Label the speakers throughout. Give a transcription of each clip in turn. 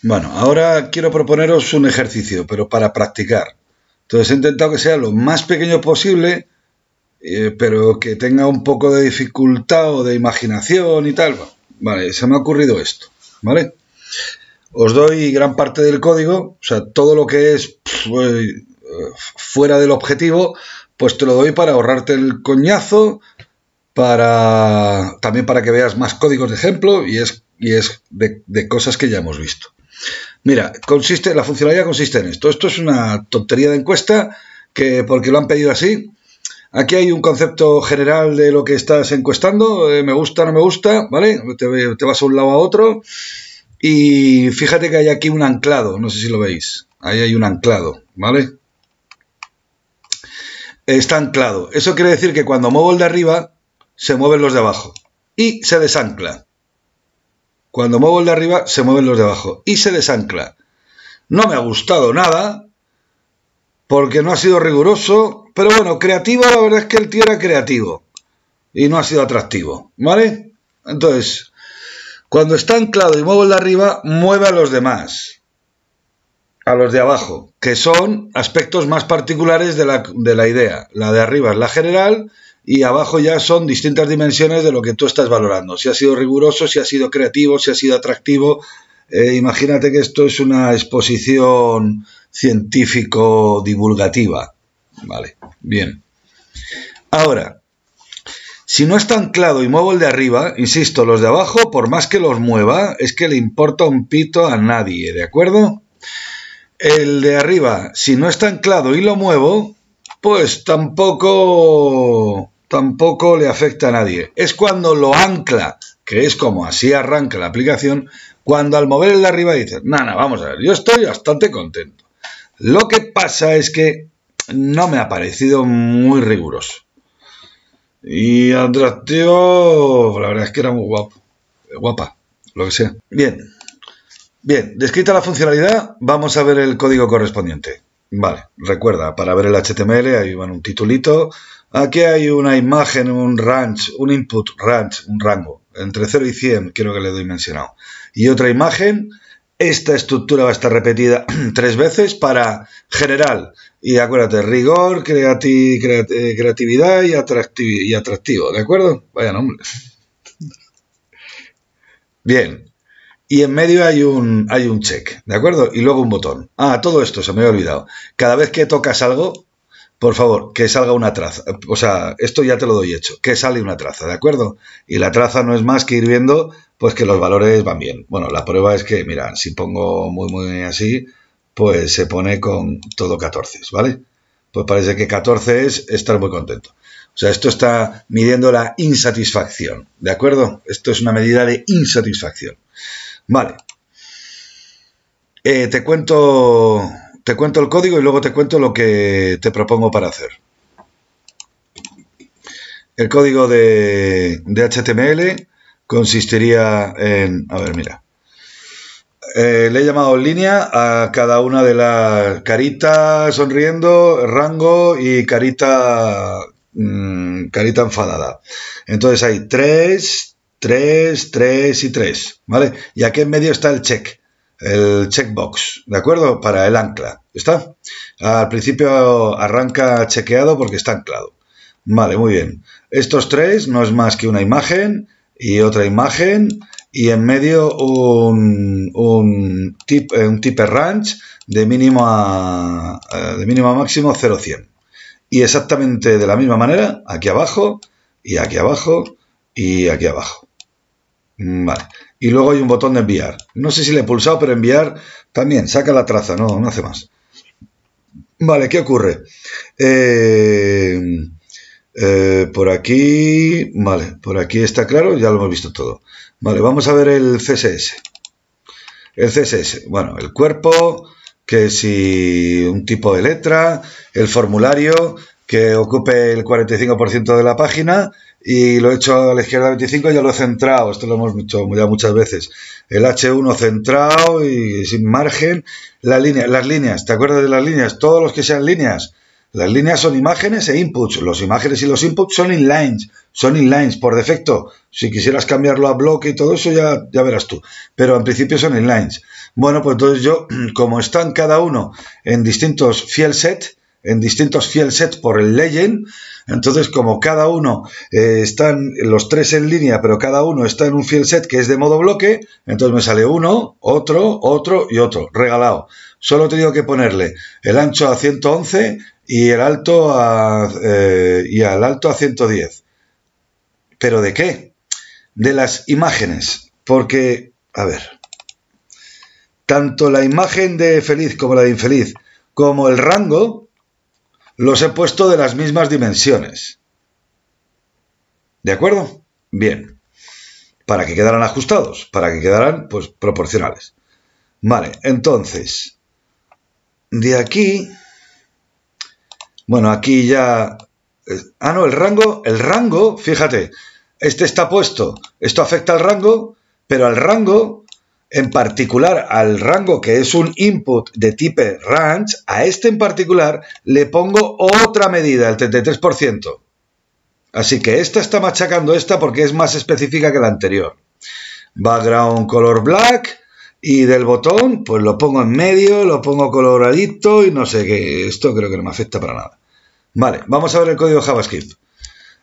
Speaker 1: Bueno, ahora quiero proponeros un ejercicio, pero para practicar. Entonces he intentado que sea lo más pequeño posible, eh, pero que tenga un poco de dificultad o de imaginación y tal. Vale, se me ha ocurrido esto, ¿vale? Os doy gran parte del código, o sea, todo lo que es pues, eh, fuera del objetivo, pues te lo doy para ahorrarte el coñazo, para también para que veas más códigos de ejemplo y es, y es de cosas que ya hemos visto. Mira, consiste, la funcionalidad consiste en esto. Esto es una tontería de encuesta que porque lo han pedido así. Aquí hay un concepto general de lo que estás encuestando, eh, me gusta, no me gusta, ¿vale? Te, vas a un lado a otro y fíjate que hay aquí un anclado, no sé si lo veis, ahí hay un anclado, ¿vale? Está anclado. Eso quiere decir que cuando muevo el de arriba, se mueven los de abajo y se desancla. Cuando muevo el de arriba, se mueven los de abajo y se desancla. No me ha gustado nada porque no ha sido riguroso, pero bueno, creativo, la verdad es que el tío era creativo y no ha sido atractivo, ¿vale? Entonces, cuando está anclado y muevo el de arriba, mueve a los demás, a los de abajo, que son aspectos más particulares de la, de la idea. La de arriba es la general y abajo ya son distintas dimensiones de lo que tú estás valorando. Si ha sido riguroso, si ha sido creativo, si ha sido atractivo. Eh, imagínate que esto es una exposición científico-divulgativa. Vale, bien. Ahora, si no está anclado y muevo el de arriba, insisto, los de abajo, por más que los mueva, es que le importa un pito a nadie, ¿de acuerdo? El de arriba, si no está anclado y lo muevo, pues tampoco tampoco le afecta a nadie. Es cuando lo ancla, que es como así arranca la aplicación, cuando al mover el de arriba dices, nana, vamos a ver, yo estoy bastante contento. Lo que pasa es que no me ha parecido muy riguroso. Y atractivo, pues la verdad es que era muy guapo, guapa, lo que sea. Bien, bien, descrita la funcionalidad, vamos a ver el código correspondiente. Vale, recuerda, para ver el HTML ahí van un titulito, Aquí hay una imagen, un range, un input range, un rango, entre 0 y 100, quiero que le doy mencionado. Y otra imagen, esta estructura va a estar repetida tres veces para general. Y acuérdate, rigor, creatividad y, atractivo, ¿de acuerdo? Vaya nombre. Bien. Y en medio hay un, hay un check, ¿de acuerdo? Y luego un botón. Ah, todo esto se me había olvidado. Cada vez que tocas algo, por favor, que salga una traza. O sea, esto ya te lo doy hecho, que sale una traza, ¿de acuerdo? Y la traza no es más que ir viendo, pues que los valores van bien. Bueno, la prueba es que, mira, si pongo muy, muy así, pues se pone con todo 14, ¿vale? Pues parece que 14 es estar muy contento. O sea, esto está midiendo la insatisfacción, ¿de acuerdo? Esto es una medida de insatisfacción. Vale. Eh, te cuento te cuento el código y luego te cuento lo que te propongo para hacer. El código de, HTML consistiría en... A ver, mira. Eh, le he llamado en línea a cada una de las caritas sonriendo, rango y carita mm, carita enfadada. Entonces hay 3, 3, 3 y 3, ¿vale? Y aquí en medio está el check el checkbox, ¿de acuerdo? Para el ancla. ¿Está? Al principio arranca chequeado porque está anclado. Vale, muy bien. Estos tres no es más que una imagen y otra imagen y en medio un, un, tip, eh, un de mínimo a, eh, de mínimo a máximo 0,100. Y exactamente de la misma manera, aquí abajo y aquí abajo y aquí abajo. Vale y luego hay un botón de enviar. No sé si le he pulsado, pero enviar también, saca la traza, no, no hace más. Vale, ¿qué ocurre? Eh, eh, por aquí, vale, por aquí está claro, ya lo hemos visto todo. Vale, vamos a ver el CSS. El CSS, bueno, el cuerpo, que si un tipo de letra, el formulario, que ocupe el 45% de la página y lo he hecho a la izquierda 25 y ya lo he centrado. Esto lo hemos hecho ya muchas veces. El H1 centrado y sin margen. La línea, las líneas, ¿te acuerdas de las líneas? Todos los que sean líneas. Las líneas son imágenes e inputs. Los imágenes y los inputs son inlines. Son inlines por defecto. Si quisieras cambiarlo a bloque y todo eso, ya, ya verás tú. Pero en principio son inlines. Bueno, pues entonces yo, como están cada uno en distintos fiel set, en distintos field sets por el Legend. Entonces, como cada uno eh, están los tres en línea, pero cada uno está en un field set que es de modo bloque, entonces me sale uno, otro, otro y otro, regalado. Solo he tenido que ponerle el ancho a 111 y el alto a, eh, y al alto a 110. ¿Pero de qué? De las imágenes. Porque, a ver, tanto la imagen de feliz como la de infeliz, como el rango, los he puesto de las mismas dimensiones. ¿De acuerdo? Bien. Para que quedaran ajustados, para que quedaran pues proporcionales. Vale, entonces, de aquí, bueno, aquí ya, eh, ah, no, el rango, el rango, fíjate, este está puesto, esto afecta al rango, pero al rango en particular al rango que es un input de tipo range, a este en particular le pongo otra medida, el 33%. Así que esta está machacando esta porque es más específica que la anterior. Background color black y del botón pues lo pongo en medio, lo pongo coloradito y no sé qué. Esto creo que no me afecta para nada. Vale, vamos a ver el código JavaScript.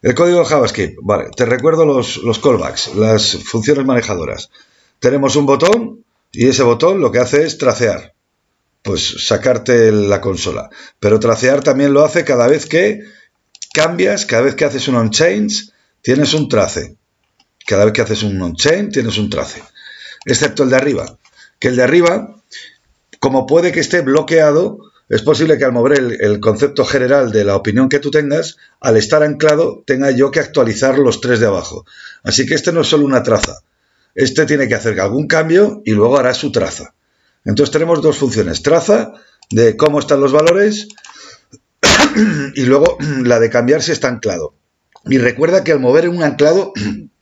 Speaker 1: El código JavaScript, vale, te recuerdo los, los callbacks, las funciones manejadoras tenemos un botón y ese botón lo que hace es tracear, pues sacarte la consola. Pero tracear también lo hace cada vez que cambias, cada vez que haces un on-change, tienes un trace. Cada vez que haces un on-chain tienes un trace, excepto el de arriba. Que el de arriba, como puede que esté bloqueado, es posible que al mover el, concepto general de la opinión que tú tengas, al estar anclado, tenga yo que actualizar los tres de abajo. Así que este no es solo una traza, este tiene que hacer algún cambio y luego hará su traza. Entonces tenemos dos funciones, traza de cómo están los valores y luego la de cambiar si está anclado. Y recuerda que al mover un anclado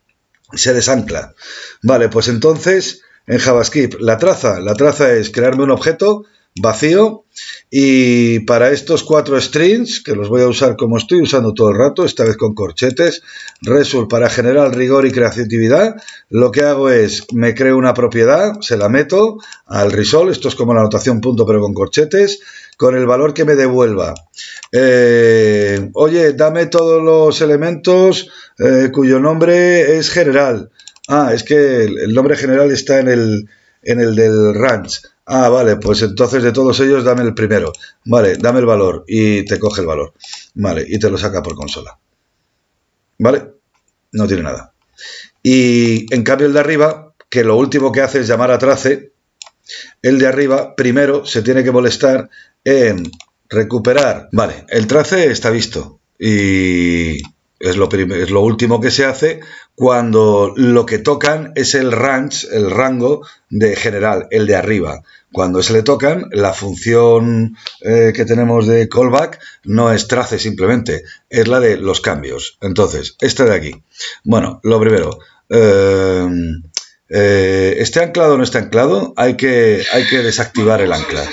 Speaker 1: se desancla. Vale, pues entonces en JavaScript la traza, la traza es crearme un objeto vacío y para estos cuatro strings que los voy a usar como estoy usando todo el rato esta vez con corchetes resul para generar rigor y creatividad lo que hago es me creo una propiedad se la meto al Result esto es como la anotación punto pero con corchetes con el valor que me devuelva eh, oye dame todos los elementos eh, cuyo nombre es general ah es que el nombre general está en el en el del ranch. Ah, vale, pues entonces de todos ellos dame el primero. Vale, dame el valor y te coge el valor. Vale, y te lo saca por consola. Vale, no tiene nada. Y en cambio el de arriba, que lo último que hace es llamar a trace, el de arriba primero se tiene que molestar en recuperar. Vale, el trace está visto y es lo, es lo último que se hace cuando lo que tocan es el ranch, el rango de general, el de arriba. Cuando se le tocan, la función eh, que tenemos de callback no es trace simplemente, es la de los cambios. Entonces, esta de aquí. Bueno, lo primero. Em, eh, este anclado o no está anclado? Hay que, hay que desactivar el ancla.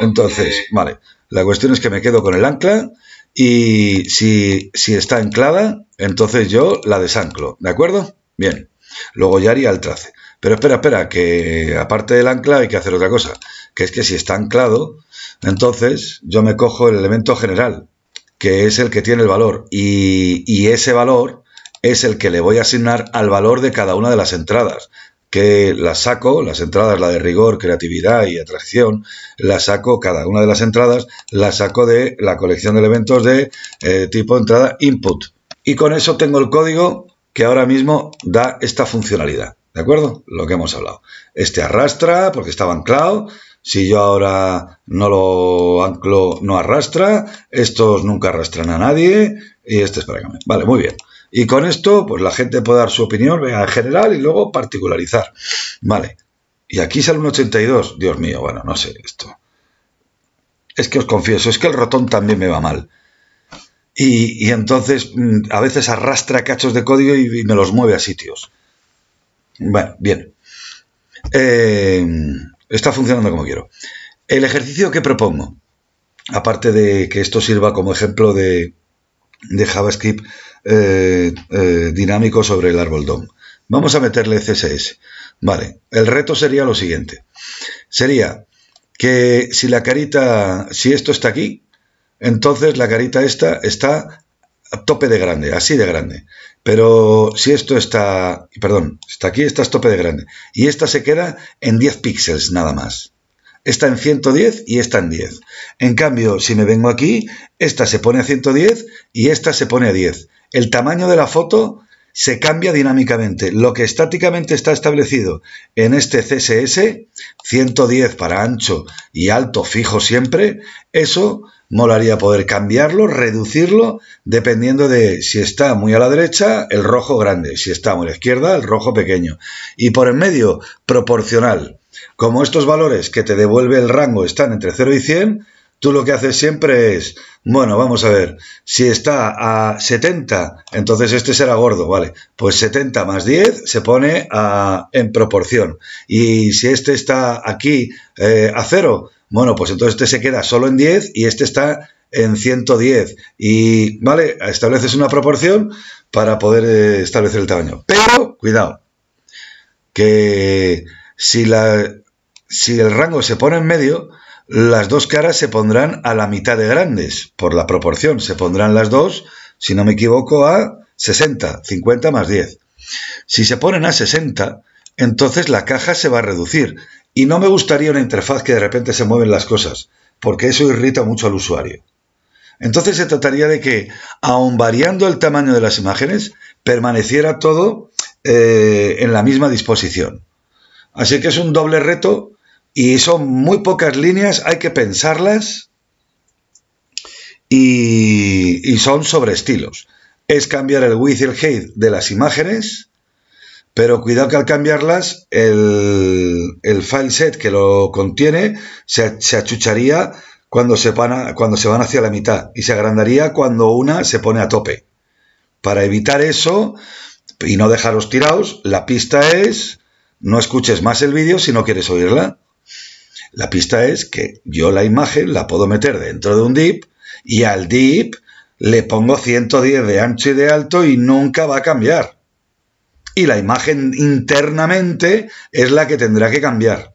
Speaker 1: Entonces, vale. La cuestión es que me quedo con el ancla y si, si está anclada, entonces yo la desanclo, ¿de acuerdo? Bien, luego ya haría el trace. Pero espera, espera, que aparte del ancla hay que hacer otra cosa, que es que si está anclado, entonces yo me cojo el elemento general, que es el que tiene el valor, y ese valor es el que le voy a asignar al valor de cada una de las entradas que las saco, las entradas, la de rigor, creatividad y atracción, la saco, cada una de las entradas, las saco de la colección de elementos de eh, tipo entrada input. Y con eso tengo el código que ahora mismo da esta funcionalidad. ¿De acuerdo? Lo que hemos hablado. Este arrastra porque estaba anclado. Si yo ahora no lo anclo, no arrastra. Estos nunca arrastran a nadie. Y este es para cambiar. Vale, muy bien. Y con esto, pues la gente puede dar su opinión venga, en general y luego particularizar. Vale. Y aquí sale un 82. Dios mío, bueno, no sé esto. Es que os confieso, es que el ratón también me va mal. Y, entonces mm, a veces arrastra cachos de código y, me los mueve a sitios. Bueno, bien. Eh, está funcionando como quiero. El ejercicio que propongo, aparte de que esto sirva como ejemplo de de JavaScript eh, eh, dinámico sobre el árbol DOM. Vamos a meterle CSS. Vale, el reto sería lo siguiente. Sería que si la carita, si esto está aquí, entonces la carita esta está a tope de grande, así de grande. Pero si esto está, perdón, está aquí, está a tope de grande. Y esta se queda en 10 píxeles nada más está en 110 y está en 10. En cambio, si me vengo aquí, esta se pone a 110 y esta se pone a 10. El tamaño de la foto se cambia dinámicamente. Lo que estáticamente está establecido en este CSS, 110 para ancho y alto fijo siempre, eso molaría poder cambiarlo, reducirlo, dependiendo de si está muy a la derecha, el rojo grande, si está muy a la izquierda, el rojo pequeño. Y por el medio, proporcional. Como estos valores que te devuelve el rango están entre 0 y 100, tú lo que haces siempre es, bueno, vamos a ver, si está a 70, entonces este será gordo, ¿vale? Pues 70 más 10 se pone en proporción. Y si este está aquí eh, a 0, bueno, pues entonces este se queda solo en 10 y este está en 110. Y, ¿vale? Estableces una proporción para poder eh, establecer el tamaño. Pero, cuidado, que si, la, si el rango se pone en medio, las dos caras se pondrán a la mitad de grandes, por la proporción. Se pondrán las dos, si no me equivoco, a 60, 50 más 10. Si se ponen a 60, entonces la caja se va a reducir y no me gustaría una interfaz que de repente se mueven las cosas, porque eso irrita mucho al usuario. Entonces se trataría de que, aun variando el tamaño de las imágenes, permaneciera todo eh, en la misma disposición. Así que es un doble reto y son muy pocas líneas, hay que pensarlas y, y son sobre estilos. Es cambiar el width y el height de las imágenes pero cuidado que al cambiarlas el, file set que lo contiene se, achucharía cuando se, van cuando se van hacia la mitad y se agrandaría cuando una se pone a tope. Para evitar eso y no dejaros tirados, la pista es no escuches más el vídeo si no quieres oírla. La pista es que yo la imagen la puedo meter dentro de un dip y al dip le pongo 110 de ancho y de alto y nunca va a cambiar y la imagen internamente es la que tendrá que cambiar.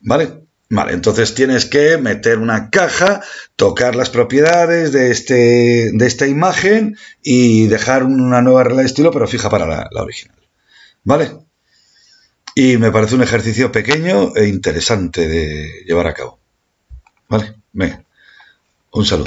Speaker 1: ¿Vale? Vale, entonces tienes que meter una caja, tocar las propiedades de, este, de esta imagen y dejar una nueva regla de estilo, pero fija para la, la original. ¿Vale? Y me parece un ejercicio pequeño e interesante de llevar a cabo. ¿Vale? Venga. Un saludo.